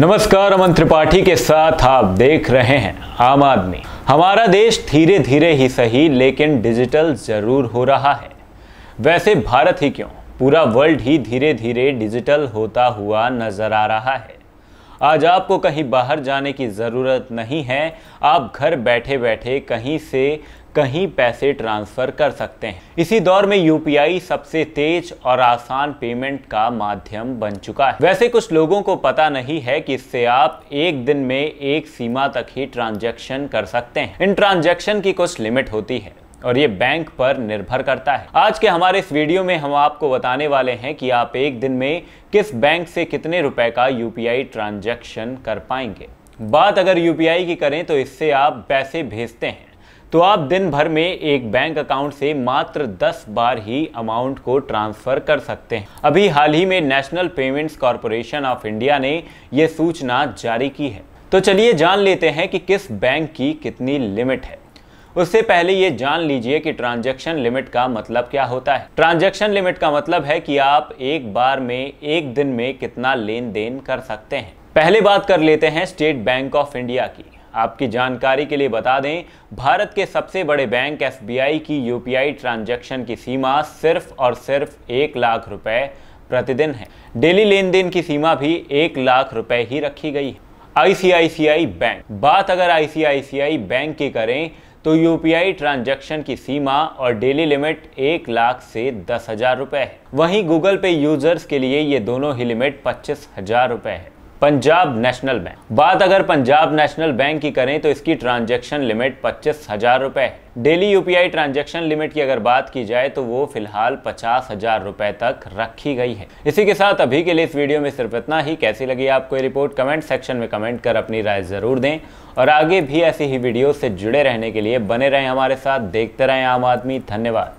नमस्कार अमन त्रिपाठी के साथ आप देख रहे हैं आम आदमी हमारा देश धीरे धीरे ही सही लेकिन डिजिटल जरूर हो रहा है वैसे भारत ही क्यों पूरा वर्ल्ड ही धीरे धीरे डिजिटल होता हुआ नजर आ रहा है आज आपको कहीं बाहर जाने की ज़रूरत नहीं है आप घर बैठे बैठे कहीं से कहीं पैसे ट्रांसफ़र कर सकते हैं इसी दौर में यूपीआई सबसे तेज और आसान पेमेंट का माध्यम बन चुका है वैसे कुछ लोगों को पता नहीं है कि इससे आप एक दिन में एक सीमा तक ही ट्रांजैक्शन कर सकते हैं इन ट्रांजैक्शन की कुछ लिमिट होती है और ये बैंक पर निर्भर करता है आज के हमारे इस वीडियो में हम आपको बताने वाले हैं कि आप एक दिन में किस बैंक से कितने रुपए का यूपीआई ट्रांजेक्शन कर पाएंगे बात अगर यूपीआई की करें तो इससे आप पैसे भेजते हैं तो आप दिन भर में एक बैंक अकाउंट से मात्र 10 बार ही अमाउंट को ट्रांसफ़र कर सकते हैं अभी हाल ही में National Payments Corporation of India ने ये सूचना जारी की है तो चलिए जान लेते हैं कि किस बैंक की कितनी लिमिट है उससे पहले ये जान लीजिए कि ट्रांजैक्शन लिमिट का मतलब क्या होता है ट्रांजैक्शन लिमिट का मतलब है कि आप एक बार में एक दिन में कितना लेन देन कर सकते हैं पहले बात कर लेते हैं स्टेट बैंक ऑफ इंडिया की आपकी जानकारी के लिए बता दें भारत के सबसे बड़े बैंक एस की यू पी की सीमा सिर्फ और सिर्फ एक लाख रुपये प्रतिदिन है डेली लेन देन की सीमा भी एक लाख रुपए ही रखी गई है आईसीआईसीआई बैंक बात अगर आईसीआईसीआई बैंक की करें तो यूपीआई ट्रांजैक्शन की सीमा और डेली लिमिट एक लाख से दस हजार रुपये है वहीं गूगल पे यूजर्स के लिए ये दोनों ही लिमिट पच्चीस हजार रुपये है पंजाब नेशनल बैंक बात अगर पंजाब नेशनल बैंक की करें तो इसकी ट्रांजैक्शन लिमिट पच्चीस हजार रुपए है डेली यूपीआई ट्रांजैक्शन लिमिट की अगर बात की जाए तो वो फिलहाल पचास हजार रुपए तक रखी गई है इसी के साथ अभी के लिए इस वीडियो में सिर्फ इतना ही कैसी लगी आपको ये रिपोर्ट कमेंट सेक्शन में कमेंट कर अपनी राय जरूर दें और आगे भी ऐसी ही वीडियो से जुड़े रहने के लिए बने रहें हमारे साथ देखते रहें आम आदमी धन्यवाद